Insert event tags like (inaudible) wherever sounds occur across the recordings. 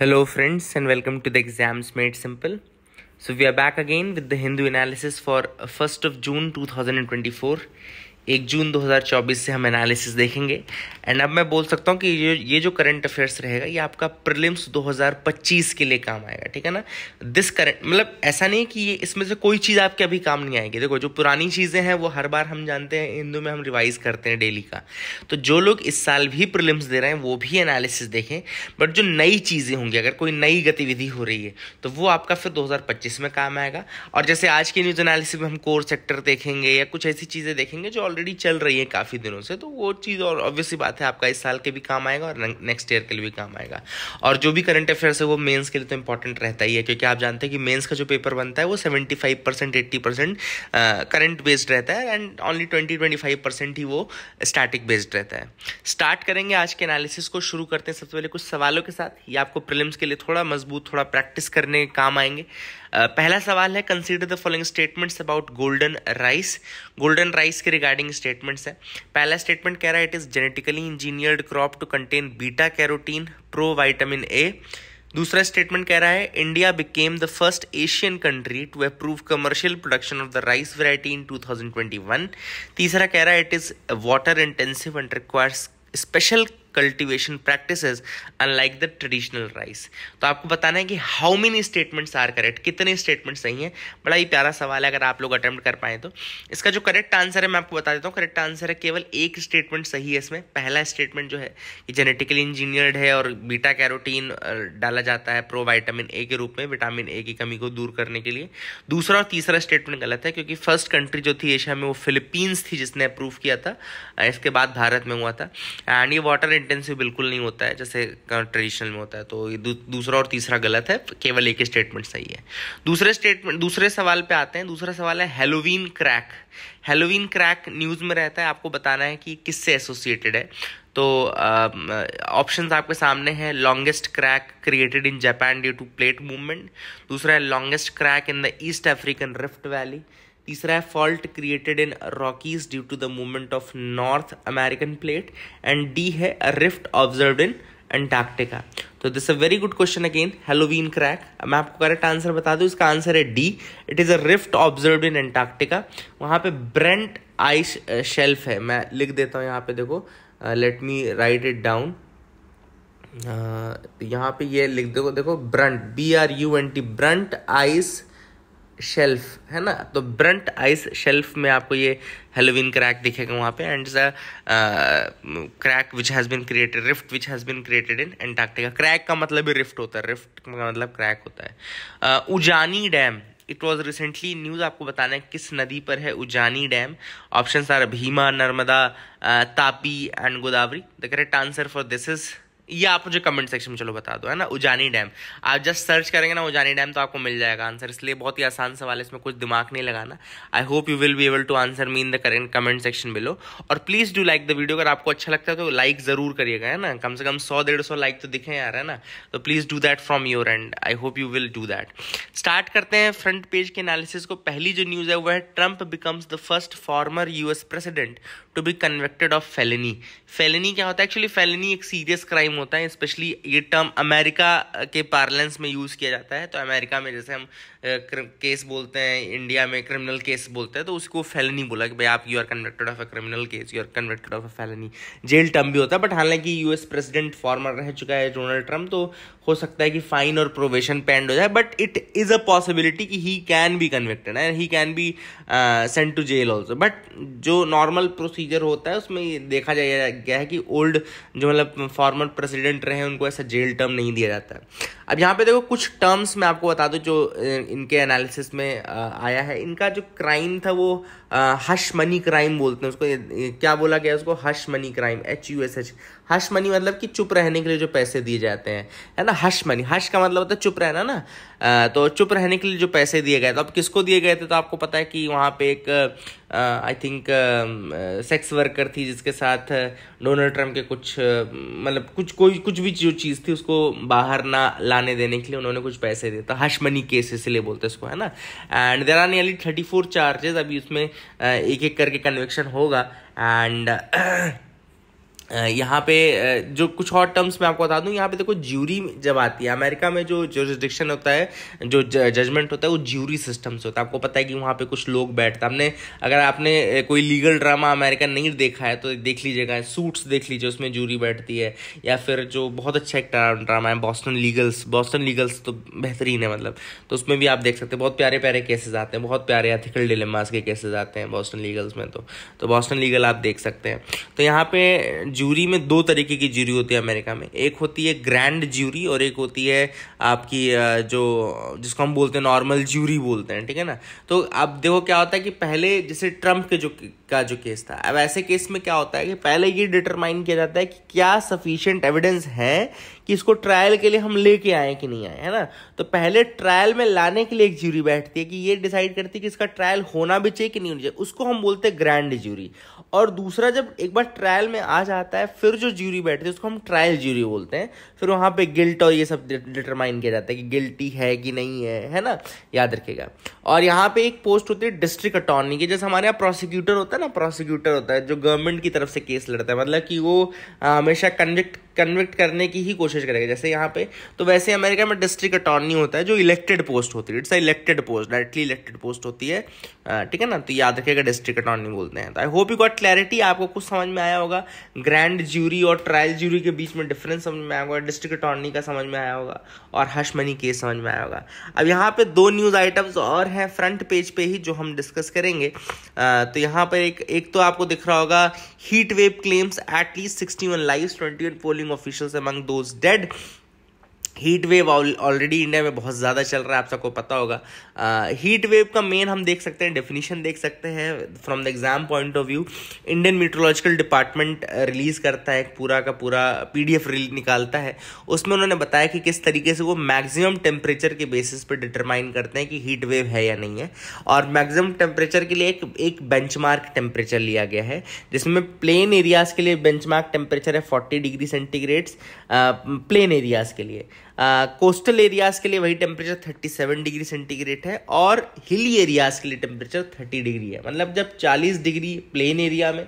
Hello friends and welcome to the exams made simple. So we are back again with the Hindu analysis for 1st of June 2024. एक जून 2024 से हम analysis देखेंगे and अब मैं बोल सकता हूँ कि ये ये जो करंट अफेयर्स रहेगा ये आपका प्रिलिम्स 2025 के लिए काम आएगा ठीक है ना दिस करंट मतलब ऐसा नहीं कि ये इसमें से कोई चीज़ आपके अभी काम नहीं आएगी देखो जो पुरानी चीज़ें हैं वो हर बार हम जानते हैं हिंदू में हम रिवाइज करते हैं डेली का तो जो लोग इस साल भी प्रिलिम्स दे रहे हैं वो भी एनालिसिस देखें बट जो नई चीज़ें होंगी अगर कोई नई गतिविधि हो रही है तो वो आपका फिर दो में काम आएगा और जैसे आज की न्यूज़ एनालिसिस में हम कोर सेक्टर देखेंगे या कुछ ऐसी चीज़ें देखेंगे जो ऑलरेडी चल रही है काफ़ी दिनों से तो वो चीज़ और ऑब्वियसली बात है आपका इस साल के भी काम आएगा और नेक्स्ट ईयर के लिए भी काम आएगा और जो भी करंट अफेयर्स है वो मेन्स के लिए तो इंपॉर्टेंट रहता ही है क्योंकि आप जानते हैं कि मेन्स का जो पेपर बनता है वो seventy five percent eighty percent current based रहता है and only twenty twenty five percent ही वो स्टैटिक बेस्ड रहता है स्टार्ट करेंगे आज के एनालिसिस को शुरू करते हैं सबसे पहले कुछ सवालों के साथ ये आपको प्रिलिम्स के लिए थोड़ा मजबूत थोड़ा प्रैक्टिस करने काम आएंगे पहला सवाल है consider the following statements about golden rice golden rice के रिगार्डिंग स्टेटमेंट्स है पहला स्टेटमेंट कह रहा है it is genetically engineered crop to contain beta carotene pro vitamin A दूसरा स्टेटमेंट कह रहा है India became the first Asian country to approve commercial production of the rice variety in 2021 तीसरा कह रहा है it is water intensive and requires special cultivation practice unlike the traditional rice तो आपको बताना है कि how many statements are correct कितने स्टेटमेंट सही हैं बड़ा ही प्यारा सवाल है अगर आप लोग अटैम्प्ट कर पाए तो इसका जो करेक्ट आंसर है मैं आपको बता देता हूँ करेक्ट आंसर है केवल एक स्टेटमेंट सही है इसमें पहला स्टेटमेंट जो है कि जेनेटिकली इंजीनियर्ड है और बीटा कैरोटीन डाला जाता है प्रोवाइटामिन ए के रूप में विटामिन ए की कमी को दूर करने के लिए दूसरा और तीसरा स्टेटमेंट गलत है क्योंकि फर्स्ट कंट्री जो थी एशिया में वो फिलिपींस थी जिसने अप्रूव किया था इसके बाद भारत में हुआ था एंड ये वाटर इंटेंसिव बिल्कुल नहीं होता है जैसे ट्रेडिशनल में होता है तो ये दू, दूसरा और तीसरा गलत है केवल एक स्टेटमेंट सही है दूसरे स्टेटमेंट दूसरे सवाल पे आते हैं दूसरा सवाल है Halloween crack Halloween crack news में रहता है आपको बताना है कि किससे एसोसिएटेड है तो ऑप्शंस आपके सामने हैं longest crack created in Japan due to plate movement दूसरा है longest crack in the East African rift valley तीसरा है fault created in Rockies due to the movement of North American plate and D है rift observe in Antarctica तो this a very good question again Halloween crack मैं आपको correct answer बता दूं इसका answer है D it is a rift observe in Antarctica वहाँ पे ब्रेंट आइस शेल्फ है मैं लिख देता हूँ यहाँ पे देखो let me write it down यहाँ पे ये लिख देखो देखो Brunt B R U N T Brunt ice shelf है ना तो ब्रंट आइस शेल्फ में आपको ये हेलोविन क्रैक दिखेगा वहाँ पे and the uh, crack which has been created rift which has been created in Antarctica crack का मतलब भी रिफ्ट होता है रिफ्ट का मतलब क्रैक होता है uh, Ujani dam it was recently news आपको बताना है किस नदी पर है Ujani dam option are Bhima Narmada uh, Tapi and Godavari the correct answer for this is ये आप मुझे कमेंट सेक्शन में चलो बता दो है ना उजानी डैम आप जस्ट सर्च करेंगे ना उजानी डैम तो आपको मिल जाएगा आंसर इसलिए बहुत ही आसान सवाल है इसमें कुछ दिमाग नहीं लगाना I hope you will be able to answer me in the current comment section below और please do like the video अगर आपको अच्छा लगता है तो लाइक ज़रूर करिएगा है ना कम से कम सौ डेढ़ सौ लाइक तो दिखे यार है ना तो please do that from your end I hope you will do that start करते हैं फ्रंट पेज के एनालिसिस को पहली जो न्यूज़ है वह है Trump becomes the first former US president to be convicted of felony felony क्या होता है एक्चुअली फेलनी एक सीरियस क्राइम टाइम होता है स्पेशली ये टर्म अमेरिका के पार्लेंस में यूज़ किया जाता है तो अमेरिका में जैसे हम केस बोलते हैं इंडिया में क्रिमिनल केस बोलते हैं तो उसको फेलनी बोला कि भाई आप you are convicted of a criminal case you are convicted of a felony jail term भी होता है बट हालांकि यूएस प्रेसिडेंट फॉर्मर रह चुका है डोनाल्ड ट्रम्प तो हो सकता है कि फाइन और प्रोवेशन पेंड हो जाए but it is a possibility कि he can be convicted and he can be sent to jail also but जो नॉर्मल प्रोसीजर होता है उसमें देखा जाया गया है कि ओल्ड जो मतलब फॉर्मर प्रेसिडेंट रहे उनको ऐसा जेल टर्म नहीं दिया जाता अब यहाँ पे देखो कुछ टर्म्स मैं आपको बता दूँ जो इनके एनालिसिस में आया है इनका जो क्राइम था वो हश मनी क्राइम बोलते हैं उसको क्या बोला गया उसको hush money crime H U S H hush money मतलब कि चुप रहने के लिए जो पैसे दिए जाते हैं है ना हश मनी हश का मतलब होता है चुप रहना ना तो चुप रहने के लिए जो पैसे दिए गए थे अब किसको दिए गए थे तो आपको पता है कि वहाँ पे एक आई थिंक सेक्स वर्कर थी जिसके साथ डोनाल्ड ट्रम्प के कुछ मतलब कुछ कोई कुछ भी जो चीज़ थी उसको बाहर ना लाने देने के लिए उन्होंने कुछ पैसे दिए था हश मनी केस इसलिए बोलते उसको है ना and there are nearly thirty four charges अभी उसमें एक एक करके कन्वेक्शन होगा एंड यहाँ पे जो कुछ और टर्म्स मैं आपको बता दूँ यहाँ पे देखो ज्यूरी जब आती है अमेरिका में जो जोरिस्डिक्शन होता है जो जजमेंट होता है वो ज्यूरी सिस्टम से होता है आपको पता है कि वहाँ पे कुछ लोग बैठते हैं हमने अगर आपने कोई लीगल ड्रामा अमेरिका नहीं देखा है तो देख लीजिएगा सूट्स देख लीजिए उसमें ज्यूरी बैठती है या फिर जो बहुत अच्छा एक ड्रामा है बॉस्टन लीगल्स बॉस्टन लीगल्स तो बेहतरीन है मतलब तो उसमें भी आप देख सकते हैं बहुत प्यारे प्यारे केसेज आते हैं बहुत प्यारे एथिकल डिलेमास के केसेज आते हैं बॉस्टन लीगल्स में तो बॉस्टन तो लीगल आप देख सकते हैं तो यहाँ पे जूरी में दो तरीके की जूरी होती है अमेरिका में एक होती है ग्रैंड ज्यूरी और एक होती है आपकी जो जिसको हम बोलते हैं नॉर्मल ज्यूरी बोलते हैं ठीक है ना तो अब देखो क्या होता है कि पहले जैसे ट्रम्प के जो का जो केस था अब ऐसे केस में क्या होता है कि पहले ये डिटरमाइन किया जाता है कि क्या सफिशियंट एविडेंस है कि इसको ट्रायल के लिए हम लेके आए कि नहीं आए है ना तो पहले ट्रायल में लाने के लिए एक ज्यूरी बैठती है कि ये डिसाइड करती है कि इसका ट्रायल होना भी चाहिए कि नहीं होना चाहिए उसको हम बोलते हैं ग्रैंड ज्यूरी और दूसरा जब एक बार ट्रायल में आ जाता है फिर जो ज्यूरी बैठती है उसको हम ट्रायल ज्यूरी बोलते हैं फिर वहाँ पर गिल्ट और ये सब डिटरमाइन किया जाता है कि गिल्टी है कि नहीं है है ना याद रखेगा और यहाँ पे एक पोस्ट होती है डिस्ट्रिक्ट अटॉर्नी की जैसे हमारे यहाँ प्रोसिक्यूटर होता है ना प्रोसिक्यूटर होता है जो गवर्नमेंट की तरफ से केस लड़ता है मतलब कि वो हमेशा कन्विक्ट कन्विक्ट करने की ही कोशिश कोशिश करेगा जैसे यहाँ पे तो वैसे अमेरिका में डिस्ट्रिक्ट अटॉर्नी होता है जो इलेक्टेड पोस्ट होती है it's a elected post directly elected post होती है ठीक है ना तो याद रखिएगा डिस्ट्रिक्ट अटॉर्नी बोलते हैं तो I hope you got clarity आपको कुछ समझ में आया होगा ग्रैंड ज्यूरी और ट्रायल ज्यूरी के बीच में डिफरेंस समझ में आया होगा डिस्ट्रिक्ट अटॉर्नी का समझ में आया होगा और हश मनी केस समझ में आया होगा अब यहाँ पे दो न्यूज़ आइटम्स और हैं फ्रंट पेज पे ही जो हम डिस्कस करेंगे तो यहाँ पर एक एक तो आपको दिख रहा होगा heat wave claims at least sixty one live twenty one polling officials among those dead heat wave already India में बहुत ज़्यादा चल रहा है आप सबको पता होगा हीट वेव का मेन हम देख सकते हैं डेफिनेशन देख सकते हैं from the exam point of view Indian meteorological department release करता है पूरा का पूरा पीडीएफ निकालता है उसमें उन्होंने बताया कि किस तरीके से वो मैक्सिमम टेम्परेचर के बेसिस पर डिटरमाइन करते हैं कि हीट वेव है या नहीं है और मैक्सिमम टेम्परेचर के लिए एक एक बेंचमार्क टेम्परेचर लिया गया है जिसमें प्लेन एरियाज़ के लिए बेंच टेम्परेचर है forty degree centigrades plain areas के लिए कोस्टल एरियाज़ के लिए वही टेम्परेचर 37 डिग्री सेंटीग्रेड है और हिली एरियाज़ के लिए टेम्परेचर 30 डिग्री है मतलब जब 40 डिग्री प्लेन एरिया में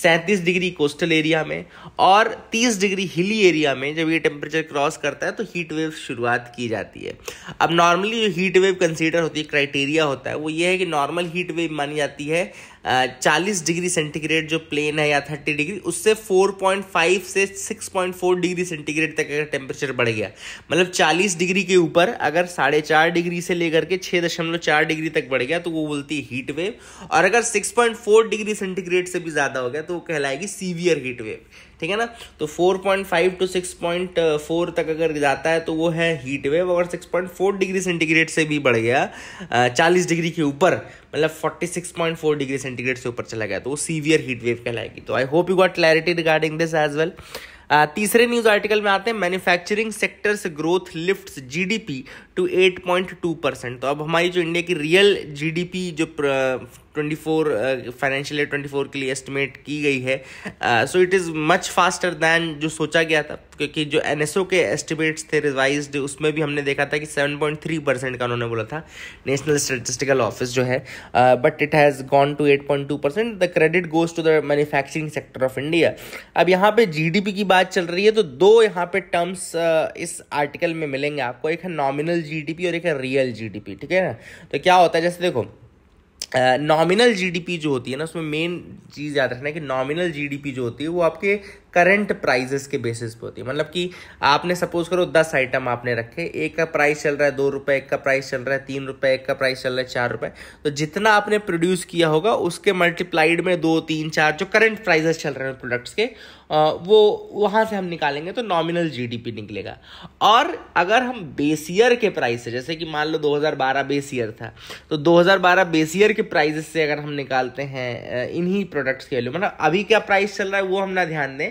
सैंतीस डिग्री कोस्टल एरिया में और तीस डिग्री हिली एरिया में जब ये टेम्परेचर क्रॉस करता है तो हीट वेव शुरुआत की जाती है अब नॉर्मली जो हीट वेव कंसीडर होती है क्राइटेरिया होता है वो ये है कि नॉर्मल हीट वेव मानी जाती है चालीस डिग्री सेंटीग्रेड जो प्लेन है या थर्टी डिग्री उससे फोर पॉइंट फाइव से six point four degree centigrade तक अगर टेम्परेचर बढ़ गया मतलब चालीस डिग्री के ऊपर अगर साढ़े चार डिग्री से लेकर के छः दशमलव चार डिग्री तक बढ़ गया तो वो बोलती है हीट वेव और अगर six point four degree centigrade से भी ज़्यादा हो गया तो वो कहलाएगी सीवियर हीट वेव ठीक है ना तो 4.5 टू 6.4 तक अगर जाता है तो वो है हीट वेव और 6.4 डिग्री सेंटीग्रेड से भी बढ़ गया चालीस डिग्री के ऊपर मतलब 46.4 डिग्री सेंटीग्रेड से ऊपर चला गया तो वो सीवियर हीट वेव कहलाएगी तो I hope you got clarity regarding this as well तीसरे न्यूज आर्टिकल में आते हैं मैन्युफैक्चरिंग सेक्टर से growth lift GDP to 8.2 percent तो अब हमारी जो इंडिया की रियल जीडीपी जो twenty four financial year twenty four के लिए एस्टिमेट की गई है so it is much faster than जो सोचा गया था क्योंकि जो एन के एस्टिमेट्स थे रिवाइज उसमें भी हमने देखा था कि सेवन पॉइंट थ्री परसेंट का उन्होंने बोला था नेशनल स्टेटिस्टिकल ऑफिस जो है but it has gone to eight point two percent the credit goes to the manufacturing sector of India अब यहाँ पे पी की बात चल रही है तो दो यहाँ पे टर्म्स uh, इस आर्टिकल में मिलेंगे आपको एक है नॉमिनल पी और एक है रियल पी ठीक है ना तो क्या होता है जैसे देखो नॉमिनल जीडीपी जो होती है ना उसमें मेन चीज़ याद रखना है कि नॉमिनल जीडीपी जो होती है वो आपके करंट प्राइजेस के बेसिस पे होती है मतलब कि आपने सपोज करो दस आइटम आपने रखे एक का प्राइस चल रहा है दो रुपये एक का प्राइस चल रहा है तीन रुपये एक का प्राइस चल रहा है चार रुपये तो जितना आपने प्रोड्यूस किया होगा उसके मल्टीप्लाइड में दो तीन चार जो करंट प्राइजेस चल रहे हैं प्रोडक्ट्स के वो वहाँ से हम निकालेंगे तो नॉमिनल जीडीपी निकलेगा और अगर हम बेसियर के प्राइस से जैसे कि मान लो 2012 बेसियर था तो 2012 बेसियर के प्राइजेस से अगर हम निकालते हैं इन्हीं प्रोडक्ट्स के वैल्यू मतलब अभी क्या प्राइस चल रहा है वो हम ना ध्यान दें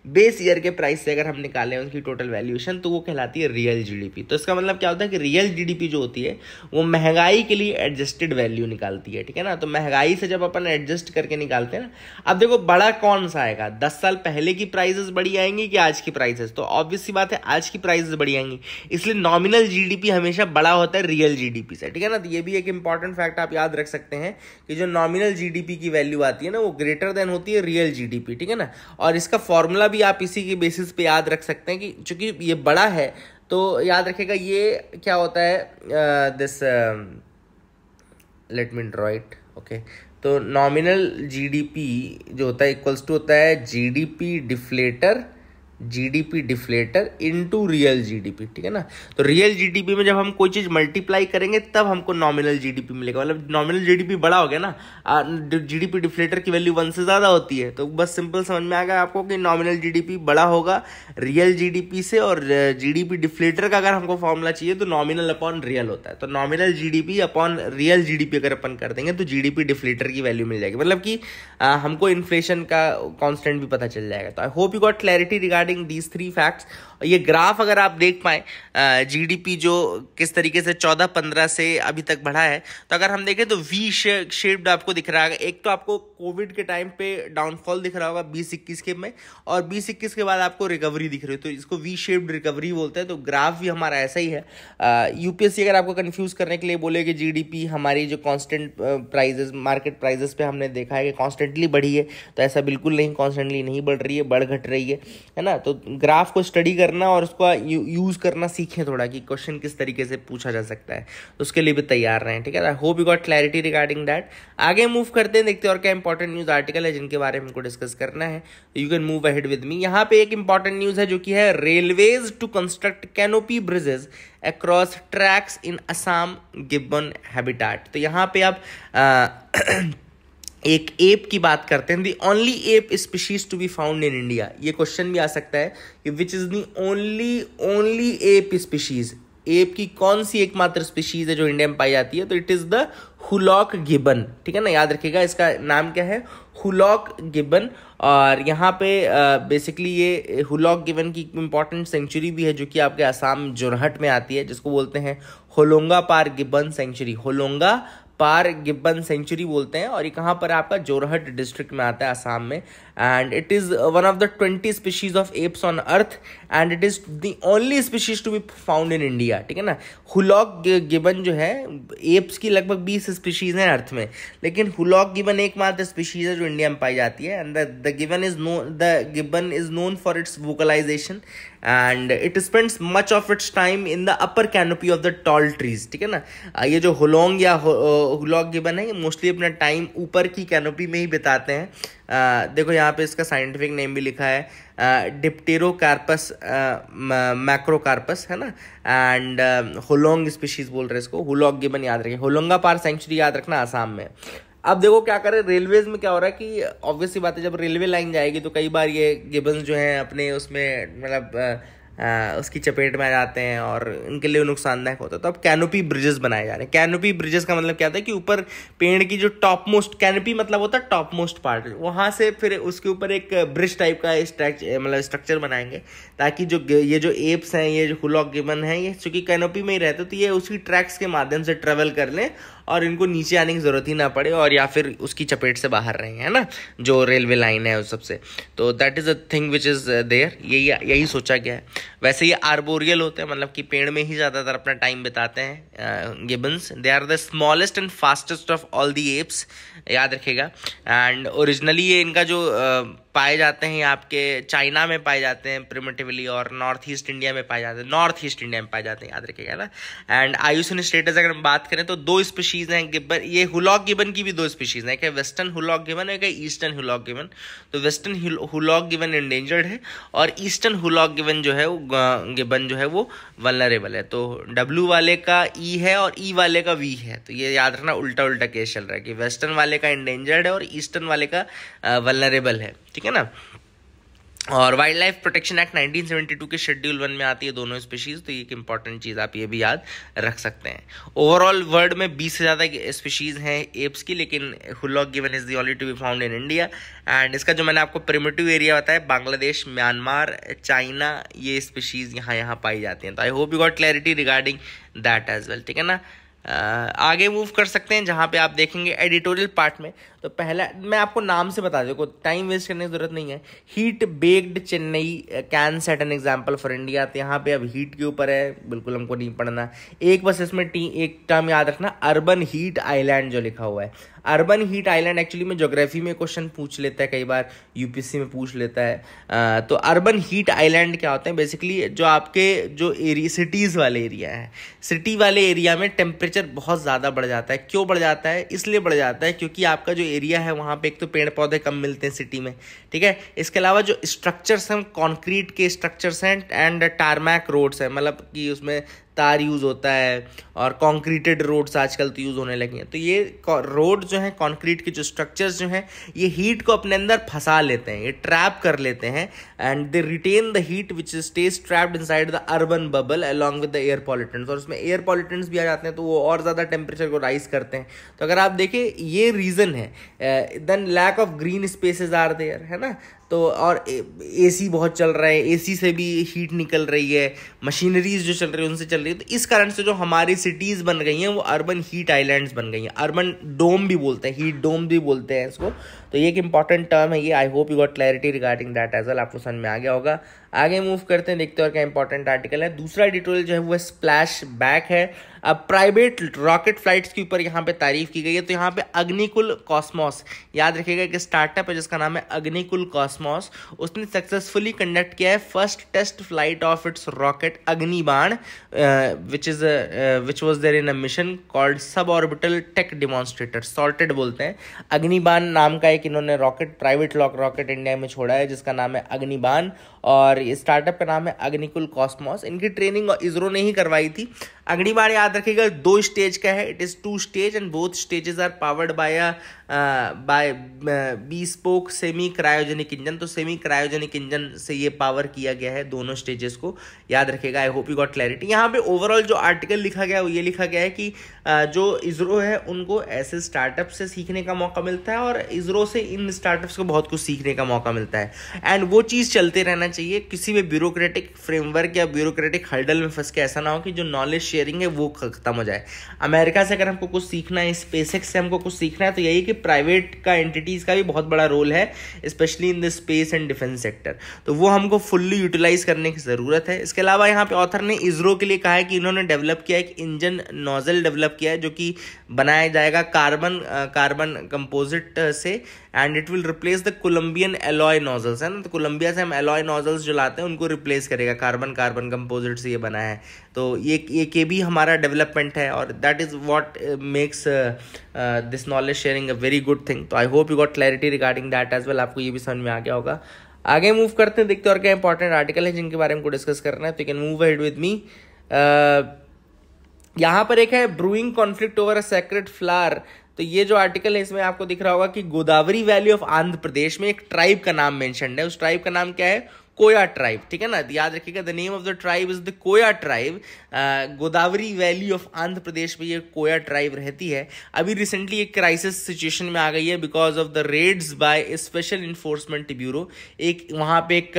बेस ईयर के प्राइस से अगर हम निकालें उनकी टोटल वैल्यूएशन तो वो कहलाती है रियल जीडीपी तो इसका मतलब क्या होता है कि रियल जीडीपी जो होती है वो महंगाई के लिए एडजस्टेड वैल्यू निकालती है ठीक है ना तो महंगाई से जब अपन एडजस्ट करके निकालते हैं ना अब देखो बड़ा कौन सा आएगा दस साल पहले की प्राइजेस बड़ी आएंगी कि आज की प्राइजेस तो ऑब्वियस सी बात है आज की प्राइजेस बड़ी आएंगी इसलिए नॉमिनल जीडीपी हमेशा बड़ा होता है रियल जीडीपी से ठीक है ना तो ये भी एक इंपॉर्टेंट फैक्ट आप याद रख सकते हैं कि जो नॉमिनल जीडीपी की वैल्यू आती है ना वो ग्रेटर देन होती है रियल जीडीपी ठीक है ना और इसका फॉर्मूला भी आप इसी के बेसिस पे याद रख सकते हैं कि चूंकि ये बड़ा है तो याद रखेगा ये क्या होता है this let me draw it okay तो नॉमिनल जीडीपी जो होता है इक्वल्स टू होता है GDP deflator GDP deflator into real GDP ठीक है ना तो रियल जीडीपी में जब हम कोई चीज़ मल्टीप्लाई करेंगे तब हमको नॉमिनल जीडीपी मिलेगा मतलब नॉमिनल जीडीपी बड़ा हो गया ना जीडीपी डिफ्लेटर की वैल्यू वन से ज़्यादा होती है तो बस सिंपल समझ में आ गया आपको कि नॉमिनल जीडीपी बड़ा होगा रियल जीडीपी से और जीडीपी डिफ्लेटर का अगर हमको फॉर्मूला चाहिए तो नॉमिनल अपॉन रियल होता है तो nominal GDP upon real GDP अगर अपन कर देंगे तो जीडीपी डिफ्लेटर की वैल्यू मिल जाएगी मतलब कि हमको इन्फ्लेशन का कॉन्स्टेंट भी पता चल जाएगा तो I hope you got clarity regarding adding these three facts ये ग्राफ अगर आप देख पाएँ जीडीपी जो किस तरीके से चौदह पंद्रह से अभी तक बढ़ा है तो अगर हम देखें तो वी शेप्ड आपको दिख रहा है एक तो आपको कोविड के टाइम पे डाउनफॉल दिख रहा होगा बीस इक्कीस के में और बीस इक्कीस के बाद आपको रिकवरी दिख रही है तो इसको वी शेप्ड रिकवरी बोलते हैं तो ग्राफ भी हमारा ऐसा ही है यूपीएससी अगर आपको कन्फ्यूज़ करने के लिए बोले कि जी हमारी जो कॉन्स्टेंट प्राइजेस मार्केट प्राइजेस पर हमने देखा है कि कॉन्स्टेंटली बढ़ी है तो ऐसा बिल्कुल नहीं कॉन्स्टेंटली नहीं बढ़ रही है बढ़ घट रही है है ना तो ग्राफ को स्टडी कर करना और उसको यूज़ करना सीखें थोड़ा कि क्वेश्चन किस तरीके से पूछा जा सकता है तो उसके लिए भी तैयार रहें ठीक है I hope you got clarity regarding that आगे मूव करते हैं देखते हैं और क्या इंपॉर्टेंट न्यूज़ आर्टिकल है जिनके बारे में हमको डिस्कस करना है you can move ahead with me यहाँ पे एक इंपॉर्टेंट न्यूज़ है जो कि है railways to construct canopy bridges across tracks in Assam gibbon habitat तो यहाँ पे आप आ, (clears throat) एक एप की बात करते हैं the only ape species to be found in India ये क्वेश्चन भी आ सकता है कि which is the only only ape species ape की कौन सी एकमात्र स्पीशीज है जो इंडिया में पाई जाती है तो it is the hoolock gibbon ठीक है ना याद रखिएगा इसका नाम क्या है हुलॉक गिबन और यहाँ पे बेसिकली ये हुलॉक गिबन की इंपॉर्टेंट सेंचुरी भी है जो कि आपके आसाम जोरहट में आती है जिसको बोलते हैं Hollongapar gibbon sanctuary Hollongapar gibbon sanctuary बोलते हैं और ये कहाँ पर आपका जोरहट डिस्ट्रिक्ट में आता है आसाम में and it is uh, one of the 20 species of apes on earth and it is the only species to be found in India ठीक है ना हुलॉक गिबन जो है एप्स की लगभग 20 स्पीशीज़ हैं अर्थ में लेकिन हुलॉक गिबन एकमात्र स्पीशीज़ है जो इंडिया में पाई जाती है and the gibbon is no the gibbon is known for its vocalization and it spends much of its time in the upper canopy of the tall trees ठीक है ना uh, ये जो हुलोंग या हुलॉक गिबन uh, है ये mostly अपना time ऊपर की कैनोपी में ही बिताते हैं देखो यहाँ पे इसका साइंटिफिक नेम भी लिखा है डिप्टेरोकार्पस मैक्रोकार्पस है ना एंड होलोंग स्पीशीज बोल रहे हैं इसको होलोंग गिबन याद रखें होलोंगा पार सेंचुरी याद रखना आसाम में अब देखो क्या करें रेलवेज में क्या हो रहा है कि ऑब्वियसली बात है जब रेलवे लाइन जाएगी तो कई बार ये गिबन जो हैं अपने उसमें मतलब उसकी चपेट में आ जाते हैं और उनके लिए नुकसानदायक होता है तो अब कैनोपी ब्रिजेस बनाए जा रहे हैं कैनोपी ब्रिजेस का मतलब क्या होता है कि ऊपर पेड़ की जो टॉप मोस्ट कैनोपी मतलब होता है टॉप मोस्ट पार्ट वहाँ से फिर उसके ऊपर एक ब्रिज टाइप का मतलब स्ट्रक्चर बनाएंगे ताकि जो ये जो एप्स हैं ये जो हुलॉक गिबन हैं ये चूँकि कैनोपी में ही रहते तो ये उसी ट्रैक्स के माध्यम से ट्रेवल कर लें और इनको नीचे आने की ज़रूरत ही ना पड़े और या फिर उसकी चपेट से बाहर रहे है ना जो रेलवे लाइन है उस सबसे तो that is a thing which is there यही यही सोचा गया है वैसे ये आर्बोरियल होते हैं मतलब कि पेड़ में ही ज़्यादातर अपना टाइम बिताते हैं gibbons they are the smallest and fastest of all the apes याद रखेगा एंड ओरिजिनली ये इनका जो uh, पाए जाते हैं आपके चाइना में पाए जाते हैं प्रिमेटिवली और नॉर्थ ईस्ट इंडिया में पाए जाते हैं नॉर्थ ईस्ट इंडिया में पाए जाते हैं याद रखिएगा ना एंड आयुषन स्टेटस अगर हम बात करें तो दो स्पीशीज़ हैं गिबन ये हुलॉक गिबन की भी दो स्पीशीज़ हैं क्या वेस्टर्न हुलॉक गिबन है क्या ईस्टर्न हुलॉक गिबन तो वेस्टर्न हुलॉक गिबन इंडेंजर्ड है और ईस्टर्न हुलॉक गिबन जो है वो गिबन जो है वो वलरेबल है तो डब्ल्यू वाले का ई e है और ई e वाले का वी है तो ये याद रखना उल्टा उल्टा केस चल रहा है कि वेस्टर्न वाले का इंडेंजर्ड है और ईस्टर्न वाले का वलरेबल है ठीक है ना और वाइल्ड लाइफ प्रोटेक्शन एक्ट 1972 के शेड्यूल वन में आती है दोनों स्पीशीज़ तो ये एक इंपॉर्टेंट चीज़ आप ये भी याद रख सकते हैं ओवरऑल वर्ल्ड में 20 से ज़्यादा स्पीशीज़ हैं एप्स की लेकिन हुलॉक गिवन is the only to be found in India and इसका जो मैंने आपको प्रिमेटिव एरिया बताया बांग्लादेश म्यांमार चाइना ये स्पीशीज़ यहाँ यहाँ पाई जाती हैं तो I hope you got clarity regarding that as well ठीक है ना uh, आगे मूव कर सकते हैं जहाँ पे आप देखेंगे एडिटोरियल पार्ट में तो पहला मैं आपको नाम से बता देखो टाइम वेस्ट करने की जरूरत नहीं है heat baked Chennai can set an example for India तो यहाँ पे अब हीट के ऊपर है बिल्कुल हमको नहीं पढ़ना एक बस इसमें टी एक टर्म याद रखना अर्बन हीट आइलैंड जो लिखा हुआ है अर्बन हीट आइलैंड एक्चुअली में जोग्राफी में क्वेश्चन पूछ लेता है कई बार यूपीएससी में पूछ लेता है आ, uh, तो अर्बन हीट आइलैंड क्या होते हैं बेसिकली जो आपके जो एरिए सिटीज़ वाले एरिया है सिटी वाले एरिया में टेम्परेचर बहुत ज़्यादा बढ़ जाता है क्यों बढ़ जाता है इसलिए बढ़ जाता है क्योंकि आपका जो एरिया है वहाँ पे एक तो पेड़ पौधे कम मिलते हैं सिटी में ठीक है इसके अलावा जो स्ट्रक्चर्स हैं कॉन्क्रीट के स्ट्रक्चर्स हैं एंड टारमैक रोड्स हैं मतलब कि उसमें तार यूज़ होता है और कॉन्क्रीटेड रोड्स आजकल तो यूज़ होने लगे हैं तो ये रोड जो हैं कॉन्क्रीट के जो स्ट्रक्चर्स जो हैं ये हीट को अपने अंदर फंसा लेते हैं ये ट्रैप कर लेते हैं and they retain the heat which stays trapped inside the urban bubble along with the air pollutants और उसमें एयर पॉलिटेंट्स भी आ जाते हैं तो वो और ज़्यादा टेम्परेचर को राइज करते हैं तो अगर आप देखें ये रीज़न है then lack of green spaces are there है ना तो और ए सी बहुत चल रहा है ए सी से भी हीट निकल रही है मशीनरीज जो चल रही है उनसे चल रही है तो इस कारण से जो हमारी सिटीज़ बन गई हैं वो अर्बन हीट आइलैंड्स बन गई हैं अर्बन डोम भी बोलते हैं हीट डोम भी बोलते हैं इसको तो ये एक इंपॉर्टेंट टर्म है ये I hope you got clarity regarding that as well आपको समझ में आ गया होगा आगे मूव करते हैं देखते हैं और क्या इंपॉर्टेंट आर्टिकल है दूसरा डिटोरियल जो है वो स्प्लैश बैक है अब प्राइवेट रॉकेट फ्लाइट्स के ऊपर यहाँ पे तारीफ की गई है तो यहाँ पे अग्निकुल कॉस्मॉस याद रखिएगा एक स्टार्टअप है जिसका नाम है अग्निकुल कॉस्मॉस उसने सक्सेसफुली कंडक्ट किया है first test flight of its rocket Agnibaan which is which was there in a mission called sub orbital tech demonstrator sorted बोलते हैं अग्निबाण नाम का एक कि इन्होंने रॉकेट प्राइवेट लॉक रॉकेट इंडिया में छोड़ा है जिसका नाम है अग्निबान और स्टार्टअप का नाम है अग्निकुल कॉस्मोस इनकी ट्रेनिंग इसरो ने ही करवाई थी अगली बार याद रखिएगा दो स्टेज का है it is two stage and both stages are powered by a by bespoke semi cryogenic engine तो सेमी क्रायोजेनिक इंजन से ये पावर किया गया है दोनों स्टेजेस को याद रखेगा I hope you got clarity यहाँ पे ओवरऑल जो आर्टिकल लिखा गया है ये लिखा गया है कि uh, जो इसरो है उनको ऐसे स्टार्टअप से सीखने का मौका मिलता है और इसरो से इन स्टार्टअप्स को बहुत कुछ सीखने का मौका मिलता है एंड वो चीज़ चलते रहना चाहिए किसी भी ब्यूरोक्रेटिक फ्रेमवर्क या ब्यूरोक्रेटिक हर्डल में फंस के ऐसा ना हो कि जो नॉलेज शेयरिंग है वो खत्म हो जाए अमेरिका से अगर हमको कुछ सीखना है स्पेस से हमको कुछ सीखना है तो यही कि प्राइवेट का एंटिटीज़ का भी बहुत बड़ा रोल है specially in the space and defence sector तो वो हमको फुल्ली यूटिलाइज करने की ज़रूरत है इसके अलावा यहाँ पे ऑथर ने इसरो के लिए कहा है कि इन्होंने डेवलप किया एक इंजन नोजल डेवलप किया है जो कि बनाया जाएगा कार्बन कार्बन कंपोजिट से and it will replace the columbian alloy nozzles है ना तो कोलंबिया से हम एलॉय नोजल्स जो लाते हैं उनको रिप्लेस करेगा कार्बन कार्बन कंपोजिट से ये बना है तो ये ये के भी हमारा डेवलपमेंट है और that is what makes this knowledge sharing a very good thing तो I hope you got clarity regarding that as well आपको ये भी समझ में आ गया होगा आगे मूव करते हैं देखते हैं और क्या इंपॉर्टेंट आर्टिकल है जिनके बारे में डिस्कस करना है तो you can move head with me यहाँ पर एक है brewing conflict over a sacred flower तो ये जो आर्टिकल है इसमें आपको दिख रहा होगा कि गोदावरी वैली ऑफ आंध्र प्रदेश में एक ट्राइब का नाम मेंशन है उस ट्राइब का नाम क्या है कोया ट्राइब ठीक है ना याद रखिएगा the name of the tribe is the Koya tribe Godavari valley of Andhra Pradesh में ये कोया ट्राइब रहती है अभी रिसेंटली एक क्राइसिस सिचुएशन में आ गई है because of the raids by special enforcement bureau एक वहाँ पे एक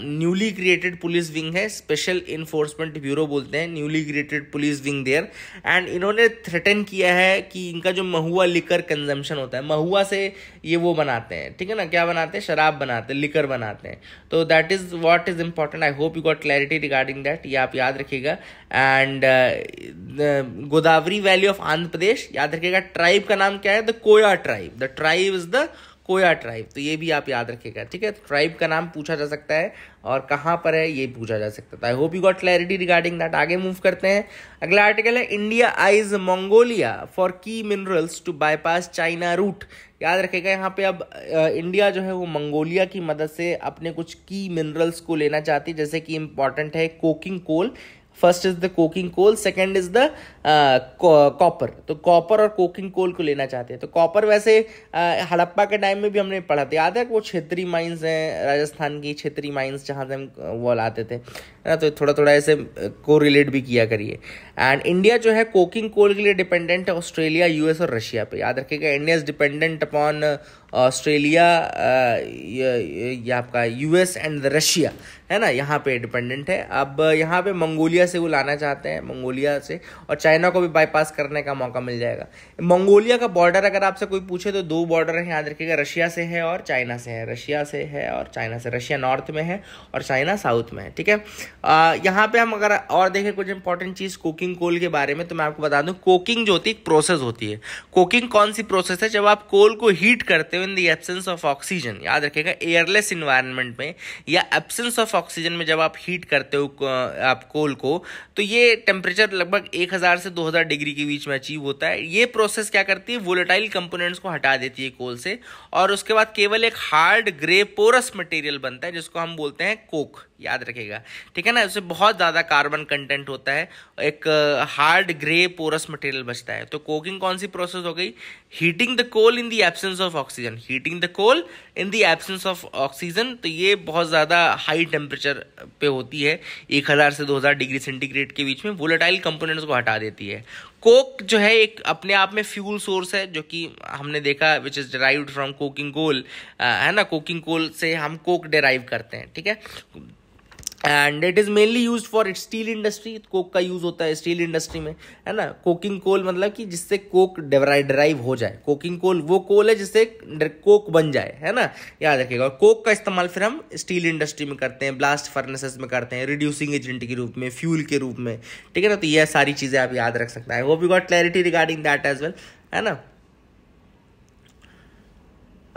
न्यूली क्रिएटेड पुलिस विंग है स्पेशल इन्फोर्समेंट ब्यूरो बोलते हैं newly created police wing there and इन्होंने थ्रेटन किया है कि इनका जो महुआ लिकर कंजम्पशन होता है महुआ से ये वो बनाते हैं ठीक है ना क्या बनाते हैं शराब बनाते हैं लिकर बनाते हैं तो that that is what is important I hope you got clarity regarding that ये आप याद रखिएगा and Godavari valley of Andhra Pradesh याद रखिएगा ट्राइब का नाम क्या है the Koya tribe the tribe is the Koya tribe तो ये भी आप याद रखिएगा ठीक है तो ट्राइब का नाम पूछा जा सकता है और कहाँ पर है ये पूछा जा सकता है I hope you got clarity regarding that आगे मूव करते हैं अगला आर्टिकल है India eyes Mongolia for key minerals to bypass China route याद रखेगा यहाँ पे अब इंडिया जो है वो मंगोलिया की मदद से अपने कुछ की मिनरल्स को लेना चाहती है जैसे कि इम्पॉर्टेंट है coking coal first is the coking coal second is the copper तो कॉपर और कोकिंग कोल को लेना चाहते हैं तो कॉपर वैसे uh, हड़प्पा के टाइम में भी हमने पढ़ा था याद है वो क्षेत्रीय माइंस हैं राजस्थान की क्षेत्रीय माइंस जहाँ से हम uh, वो लाते थे ना तो थोड़ा थोड़ा ऐसे को uh, रिलेट भी किया करिए एंड इंडिया जो है कोकिंग कोल के लिए डिपेंडेंट है ऑस्ट्रेलिया यूएस और रशिया पे याद रखिएगा India is dependent upon Australia ये आपका यूएस एंड रशिया है ना यहाँ पे डिपेंडेंट है अब यहाँ पे मंगोलिया से वो लाना चाहते हैं मंगोलिया से और चाइना को भी बाईपास करने का मौका मिल जाएगा मंगोलिया का बॉर्डर अगर आपसे कोई पूछे तो दो बॉर्डर हैं याद रखिएगा रशिया से है और चाइना से है रशिया से है और चाइना से रशिया नॉर्थ में है और चाइना साउथ में है ठीक है यहाँ पर हम अगर और देखें कुछ इंपॉर्टेंट चीज़ कोकिंग कोल के बारे में तो मैं आपको बता दूँ कोकिंग जो होती है एक प्रोसेस होती है कोकिंग कौन सी प्रोसेस है जब आप कोल को हीट करते हो alive in the absence of oxygen याद रखेगा एयरलेस इन्वायरमेंट में या एब्सेंस ऑफ ऑक्सीजन में जब आप हीट करते हो आप कोल को तो ये टेम्परेचर लगभग 1000 से 2000 डिग्री के बीच में अचीव होता है ये प्रोसेस क्या करती है वोलेटाइल कंपोनेंट्स को हटा देती है कोल से और उसके बाद केवल एक हार्ड ग्रे पोरस मटेरियल बनता है जिसको हम बोलते हैं कोक याद रखेगा ठीक है ना उससे बहुत ज़्यादा कार्बन कंटेंट होता है एक हार्ड ग्रे पोरस मटेरियल बचता है तो कोकिंग कौन सी प्रोसेस हो गई heating the coal in the absence of oxygen oxygen heating the coal in the absence of oxygen तो ये बहुत ज़्यादा हाई टेम्परेचर पे होती है 1000 से 2000 डिग्री सेंटीग्रेड के बीच में वोलेटाइल कंपोनेंट्स को हटा देती है कोक जो है एक अपने आप में फ्यूल सोर्स है जो कि हमने देखा which is derived from coking coal है ना कोकिंग कोल से हम कोक डिराइव करते हैं ठीक है and it is mainly use for steel industry coke का यूज़ होता है स्टील इंडस्ट्री में है ना कोकिंग कोल मतलब कि जिससे कोक ड्राइव हो जाए कोकिंग कोल वो कोल है जिससे कोक बन जाए है ना याद रखिएगा और कोक का इस्तेमाल फिर हम स्टील इंडस्ट्री में करते हैं ब्लास्ट फर्नेसेस में करते हैं रिड्यूसिंग एजेंट के रूप में फ्यूल के रूप में ठीक है ना तो यह सारी चीज़ें आप याद रख सकते हैं वो be got clarity regarding that as well है ना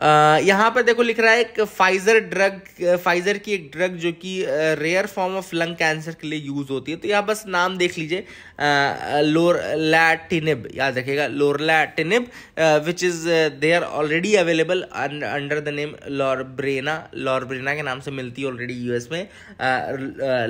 यहाँ पर देखो लिख रहा है एक फाइजर ड्रग फाइजर की एक ड्रग जो कि rare form of lung cancer के लिए यूज़ होती है तो यहाँ बस नाम देख लीजिए लोरलैटिनिब याद रखिएगा lorlatinib which is they are already available under the name Lorbrena Lorbrena के नाम से मिलती है ऑलरेडी यूएस में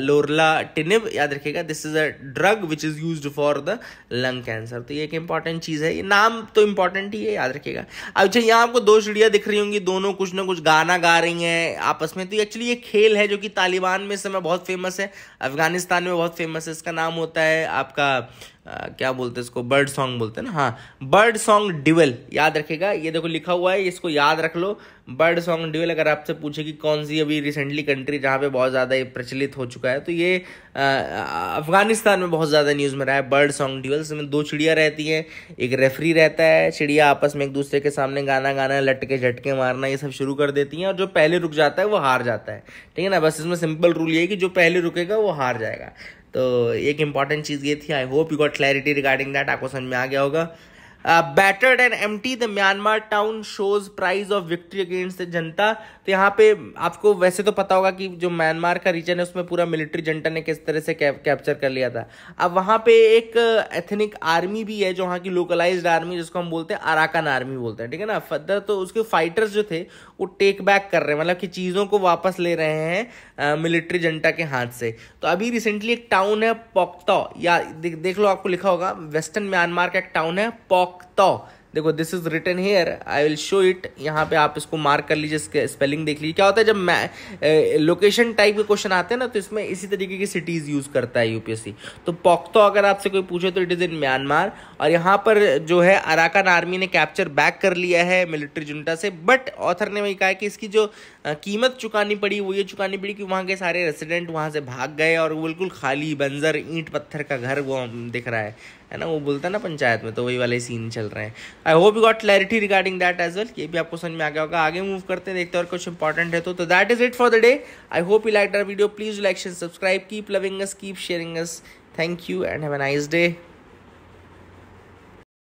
लोरलाटिनिब याद रखिएगा this is a drug which is use for the lung cancer तो ये एक इंपॉर्टेंट चीज़ है ये नाम तो इंपॉर्टेंट ही है याद रखिएगा अच्छा यहाँ आपको दो चिड़िया दिख रही होंगी दोनों कुछ ना कुछ गाना गा रही हैं आपस में तो एक्चुअली ये खेल है जो कि तालिबान में इस समय बहुत फेमस है अफगानिस्तान में बहुत फेमस है इसका नाम होता है आपका आ, क्या बोलते हैं इसको बर्ड सॉन्ग बोलते हैं ना हाँ बर्ड सॉन्ग ड्यूएल याद रखेगा ये देखो लिखा हुआ है इसको याद रख लो बर्ड सॉन्ग ड्यूएल अगर आपसे पूछे कि कौन सी अभी रिसेंटली कंट्री जहाँ पे बहुत ज़्यादा प्रचलित हो चुका है तो ये अफगानिस्तान में बहुत ज़्यादा न्यूज़ में रहा है बर्ड सॉन्ग ड्यूएल इसमें दो चिड़िया रहती हैं एक रेफरी रहता है चिड़िया आपस में एक दूसरे के सामने गाना गाना लटके झटके मारना ये सब शुरू कर देती हैं और जो पहले रुक जाता है वो हार जाता है ठीक है ना बस इसमें सिंपल रूल ये है कि जो पहले रुकेगा वो हार जाएगा तो एक इंपॉर्टेंट चीज़ ये थी I hope you got clarity regarding that आपको समझ में आ गया होगा battered and empty the Myanmar town shows price of victory against the junta तो यहाँ पे आपको वैसे तो पता होगा कि जो म्यांमार का रीजन है उसमें पूरा मिलिट्री जनता ने किस तरह से कैप्चर कर लिया था अब वहाँ पे एक एथनिक uh, आर्मी भी है जो वहाँ की लोकलाइज आर्मी जिसको हम बोलते हैं अराकान आर्मी बोलते हैं ठीक है ना फर्दर तो उसके फाइटर्स जो थे वो टेक बैक कर रहे हैं मतलब कि चीज़ों को वापस ले रहे हैं मिलिट्री जनता के हाथ से तो अभी रिसेंटली एक टाउन है पोक्तो या दे, देख लो आपको लिखा होगा वेस्टर्न म्यांमार का एक टाउन है पोक्तो देखो this is return here I will show it यहाँ पे आप इसको मार्क कर लीजिए स्पेलिंग देख लीजिए क्या होता है जब मैं लोकेशन टाइप के क्वेश्चन आते हैं ना तो इसमें इसी तरीके की सिटीज़ यूज़ करता है यूपीएससी तो पोक्तो अगर आपसे कोई पूछे तो इट इज़ इन म्यांमार और यहाँ पर जो है अराकान आर्मी ने कैप्चर बैक कर लिया है मिलिट्री जुनटा से बट ऑथर ने वही कहा कि इसकी जो कीमत चुकानी पड़ी वो ये चुकानी पड़ी कि वहाँ के सारे रेसिडेंट वहाँ से भाग गए और बिल्कुल खाली बंजर ईंट पत्थर का घर वो दिख रहा है है ना वो बोलता है ना पंचायत में तो वही वाले सीन चल रहे हैं I hope you got clarity regarding that as well ये भी आपको समझ में आ गया होगा आगे मूव करते हैं देखते हैं और कुछ इंपॉर्टेंट है तो that is it for the day I hope you like the video please like share subscribe keep loving us keep sharing us thank you and have a nice day